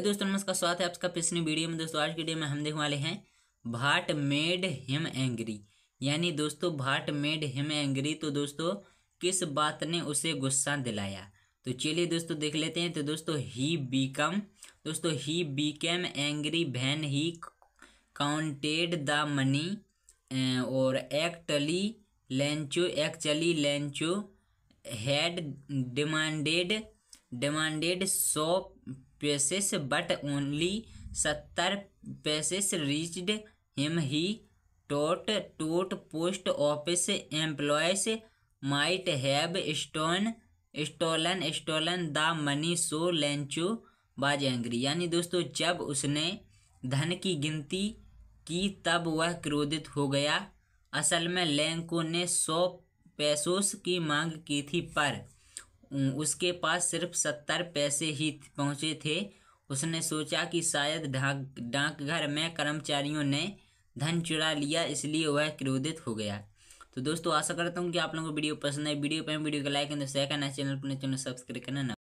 तो दोस्तों नमस्कार स्वागत है आपका पिछली वीडियो में दोस्तों आज की वीडियो में हम देखने वाले हैं भाट मेड हिम एंग्री यानी दोस्तों भाट मेड हिम एंग्री तो दोस्तों किस बात ने उसे गुस्सा दिलाया तो चलिए दोस्तों देख लेते हैं तो दोस्तों ही बीकम दोस्तों ही become angry when he counted the money और actually Lencho actually Lencho had demanded demanded सौ पेसेस बट ओनली सत्तर pesos reached him he thought thought post office employees might have stone stolen stolen the money so Lencho was angry यानी दोस्तों जब उसने धन की गिनती की तब वह क्रोधित हो गया असल में लेंको ने सौ पैसों की मांग की थी पर उसके पास सिर्फ सत्तर पैसे ही पहुंचे थे उसने सोचा कि शायद डाक डाकघर में कर्मचारियों ने धन चुरा लिया इसलिए वह क्रोधित हो गया तो दोस्तों आशा करता हूँ कि आप लोगों को वीडियो पसंद है वीडियो पर वीडियो को लाइक शेयर करना चैनल को चैनल सब्सक्राइब करना